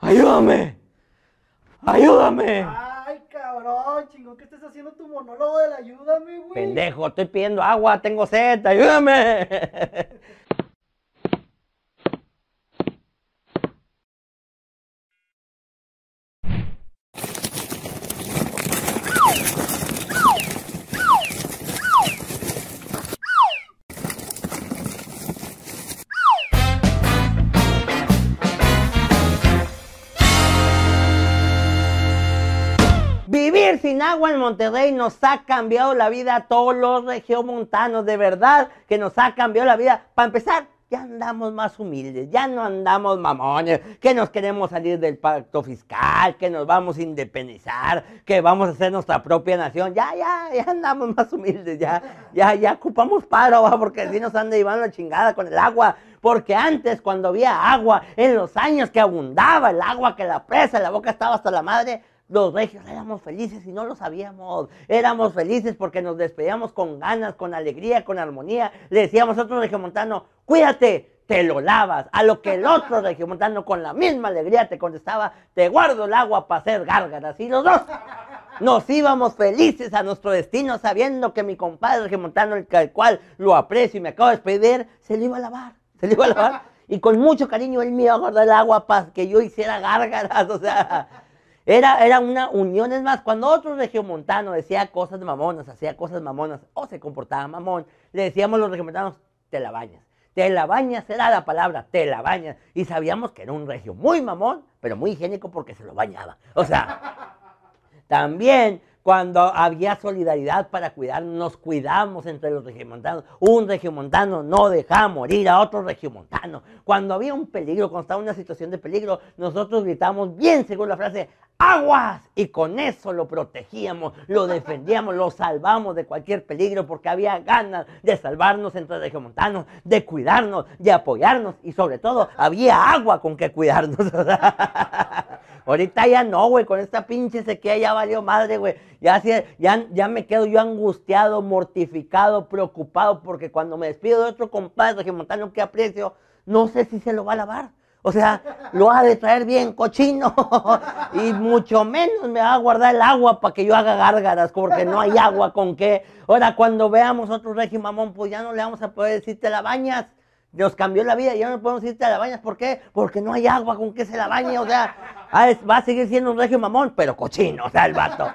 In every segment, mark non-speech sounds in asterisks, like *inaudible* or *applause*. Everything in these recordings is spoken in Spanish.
¡Ayúdame! ¡Ayúdame! Ay, cabrón, chingón, ¿qué estás haciendo tu monólogo del ayúdame, güey? Pendejo, estoy pidiendo agua, tengo sed, ayúdame. *laughs* Vivir sin agua en Monterrey nos ha cambiado la vida a todos los regiomontanos, de verdad que nos ha cambiado la vida. Para empezar, ya andamos más humildes, ya no andamos mamones, que nos queremos salir del pacto fiscal, que nos vamos a independizar, que vamos a ser nuestra propia nación, ya, ya, ya andamos más humildes, ya, ya, ya ocupamos paro, porque si nos han llevando la chingada con el agua, porque antes cuando había agua, en los años que abundaba el agua, que la presa, la boca estaba hasta la madre, los regios éramos felices y no lo sabíamos. Éramos felices porque nos despedíamos con ganas, con alegría, con armonía. Le decíamos a otro regiomontano, cuídate, te lo lavas. A lo que el otro *laughs* regiomontano con la misma alegría te contestaba, te guardo el agua para hacer gárgaras. Y los dos nos íbamos felices a nuestro destino sabiendo que mi compadre regiomontano, el cual lo aprecio y me acabo de despedir, se lo iba a lavar. Se lo iba a lavar. Y con mucho cariño él me iba a guardar el agua para que yo hiciera gárgaras. O sea, era, una unión, es más, cuando otro regiomontano decía cosas mamonas, hacía cosas mamonas o se comportaba mamón, le decíamos a los regiomontanos, te la bañas. Te la bañas era la palabra, te la bañas. Y sabíamos que era un regio muy mamón, pero muy higiénico porque se lo bañaba. O sea, también cuando había solidaridad para cuidarnos, nos cuidamos entre los regiomontanos. Un regiomontano no dejaba morir a otro regiomontano. Cuando había un peligro, cuando estaba una situación de peligro, nosotros gritamos bien según la frase, aguas. Y con eso lo protegíamos, lo defendíamos, lo salvamos de cualquier peligro porque había ganas de salvarnos entre regiomontanos, de cuidarnos, de apoyarnos y sobre todo había agua con que cuidarnos. *laughs* Ahorita ya no, güey, con esta pinche sequía ya valió madre, güey. Ya, ya, ya me quedo yo angustiado, mortificado, preocupado, porque cuando me despido de otro compadre regiomontano que aprecio, no sé si se lo va a lavar o sea, lo ha de traer bien cochino *laughs* y mucho menos me va a guardar el agua para que yo haga gárgaras, porque no hay agua con qué. Ahora, cuando veamos otro régimen, mamón, pues ya no le vamos a poder decir te la bañas. Nos cambió la vida, ya no podemos decirte a la bañas. ¿Por qué? Porque no hay agua con que se la bañe. O sea, ah, va a seguir siendo un régimen mamón, pero cochino, o sea, el vato.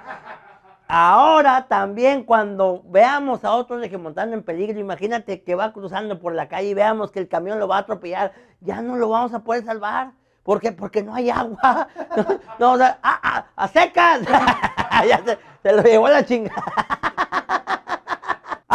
Ahora también cuando veamos a otros montando en peligro, imagínate que va cruzando por la calle y veamos que el camión lo va a atropellar, ya no lo vamos a poder salvar. ¿Por qué? Porque no hay agua. *laughs* No, ah, ah, a, secas. *laughs* se, lo llevó la chingada.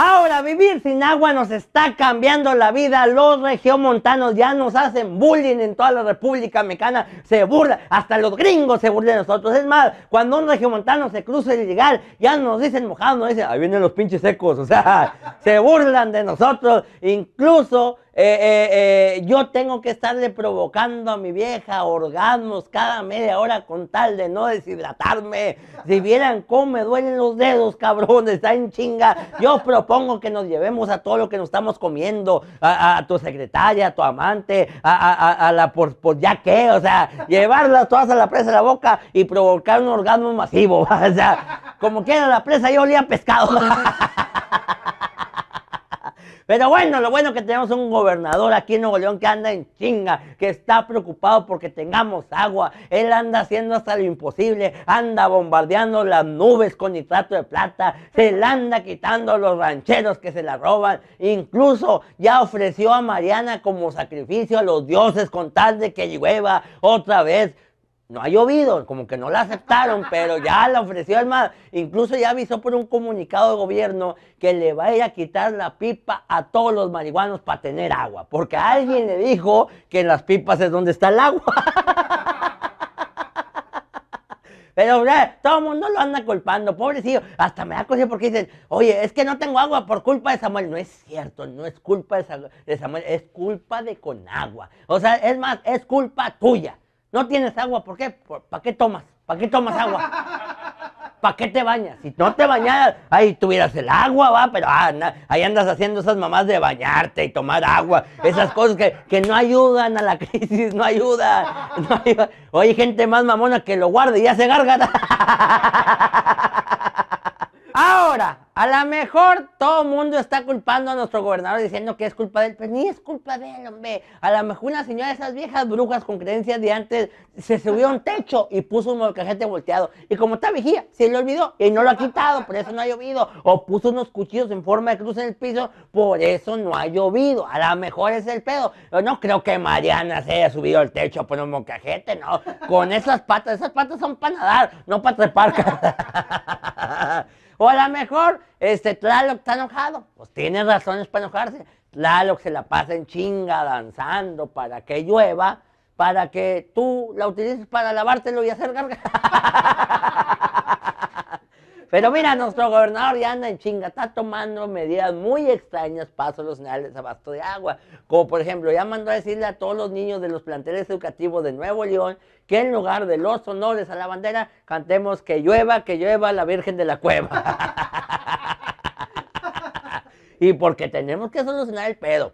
Ahora, vivir sin agua nos está cambiando la vida. Los regiomontanos ya nos hacen bullying en toda la República Mexicana. Se burlan, hasta los gringos se burlan de nosotros. Es más, cuando un regiomontano se cruza el legal, ya nos dicen mojados, nos dicen, ahí vienen los pinches secos. O sea, *laughs* se burlan de nosotros. Incluso eh, eh, eh, yo tengo que estarle provocando a mi vieja orgasmos cada media hora con tal de no deshidratarme. Si vieran cómo me duelen los dedos, cabrón, está en chinga. Yo propongo que nos llevemos a todo lo que nos estamos comiendo, a, tu secretaria, a tu amante, a, la por, ya que, o sea, llevarlas todas a la presa de la boca y provocar un orgasmo masivo. *laughs* O sea, como quiera la presa, yo olía pescado. *laughs* Pero bueno, lo bueno es que tenemos un gobernador aquí en Nuevo León que anda en chinga, que está preocupado porque tengamos agua. Él anda haciendo hasta lo imposible, anda bombardeando las nubes con nitrato de plata, se la anda quitando a los rancheros que se la roban. Incluso ya ofreció a Mariana como sacrificio a los dioses con tal de que llueva otra vez no ha llovido, como que no la aceptaron, pero ya la ofreció el más. Incluso ya avisó por un comunicado de gobierno que le vaya a quitar la pipa a todos los marihuanos para tener agua, porque alguien le dijo que en las pipas es donde está el agua. *laughs* Pero todo el mundo lo anda culpando, pobrecillo. Hasta me da cosa porque dicen, oye, es que no tengo agua por culpa de Samuel. No es cierto, no es culpa de Samuel, es culpa de Conagua. O sea, es más, es culpa tuya. No tienes agua, ¿por qué? ¿Para qué tomas? ¿Para qué tomas agua? ¿Para qué te bañas? Si no te bañas, ahí tuvieras el agua, va, pero ah, ahí andas haciendo esas mamás de bañarte y tomar agua, esas cosas que, no ayudan a la *laughs* crisis, no ayudan. No hay gente más mamona que lo guarde y ya se gárgara. *laughs* Ahora, a lo mejor todo el mundo está culpando a nuestro gobernador diciendo que es culpa de él, pero pues ni es culpa de él, hombre. A lo mejor una señora de esas viejas brujas con creencias de antes se subió a un techo y puso un mocajete volteado. Y como está vigía, se le olvidó y no lo ha quitado, por eso no ha llovido. O puso unos cuchillos en forma de cruz en el piso, por eso no ha llovido. A lo mejor es el pedo. Yo no creo que Mariana se haya subido al techo a poner un mocajete, no. Con esas patas, esas patas son para nadar, no para trepar. *laughs* O a lo mejor, este, Tlaloc está enojado. Pues tiene razones para enojarse. Tlaloc se la pasa en chinga danzando para que llueva, para que tú la utilices para lavártelo y hacer garganta. *laughs* Pero mira, nuestro gobernador ya anda en chinga, está tomando medidas muy extrañas para solucionar el abasto de agua. Como por ejemplo, ya mandó a decirle a todos los niños de los planteles educativos de Nuevo León que en lugar de los honores a la bandera, cantemos que llueva, que llueva la Virgen de la Cueva. *laughs* y porque tenemos que solucionar el pedo.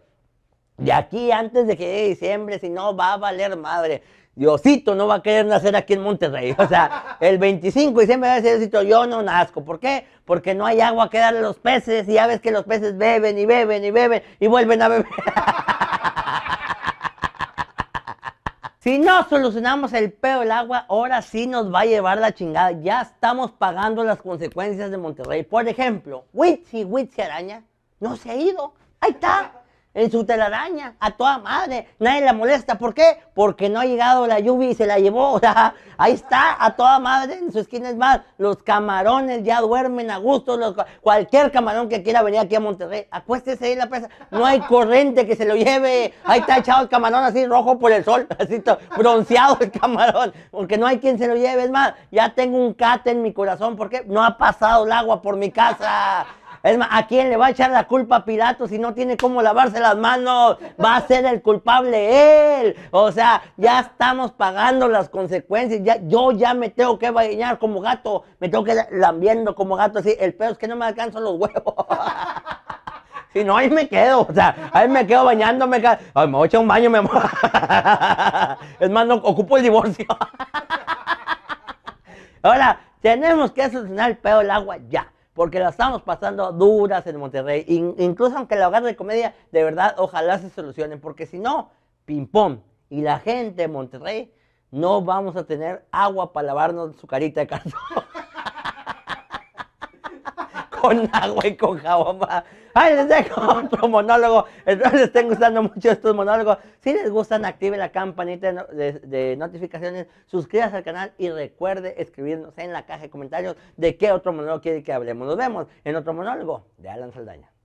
De aquí antes de que llegue diciembre, si no, va a valer madre. Diosito no va a querer nacer aquí en Monterrey. O sea, *laughs* el 25 de diciembre va a Diosito, yo no nazco. ¿Por qué? Porque no hay agua que darle a los peces y ya ves que los peces beben y beben y beben y vuelven a beber. *laughs* Si no solucionamos el peo del agua, ahora sí nos va a llevar la chingada. Ya estamos pagando las consecuencias de Monterrey. Por ejemplo, Witsi, Witsi Araña, no se ha ido. Ahí está en su telaraña, a toda madre. Nadie la molesta. ¿Por qué? Porque no ha llegado la lluvia y se la llevó. *laughs* ahí está, a toda madre, en su esquina es más. Los camarones ya duermen a gusto. cualquier camarón que quiera venir aquí a Monterrey, acuéstese ahí la presa. No hay corriente que se lo lleve. Ahí está echado el camarón así rojo por el sol, *laughs* así bronceado el camarón. Porque no hay quien se lo lleve. Es más, ya tengo un cate en mi corazón. porque No ha pasado el agua por mi casa. Es más, ¿a quién le va a echar la culpa a Pilato si no tiene cómo lavarse las manos? Va a ser el culpable él. O sea, ya estamos pagando las consecuencias. Ya, yo ya me tengo que bañar como gato. Me tengo que lambiendo como gato así. El peor es que no me alcanzo los huevos. Si *laughs* no, ahí me quedo, o sea, ahí me quedo bañándome. Ay, me voy a echar un baño, mi amor. *laughs* Es más, no ocupo el divorcio. *laughs* Ahora, tenemos que solucionar el pedo del agua ya porque la estamos pasando duras en Monterrey. incluso aunque la hogar de comedia, de verdad, ojalá se solucionen, porque si no, ping-pong. Y la gente de Monterrey no vamos a tener agua para lavarnos su carita de cartón. *laughs* con agua y con jabón. Ay, les dejo *laughs* otro monólogo. Entonces les estén gustando mucho estos monólogos. Si les gustan, active la campanita de, notificaciones, suscríbase al canal y recuerde escribirnos en la caja de comentarios de qué otro monólogo quiere que hablemos. Nos vemos en otro monólogo de Alan Saldaña.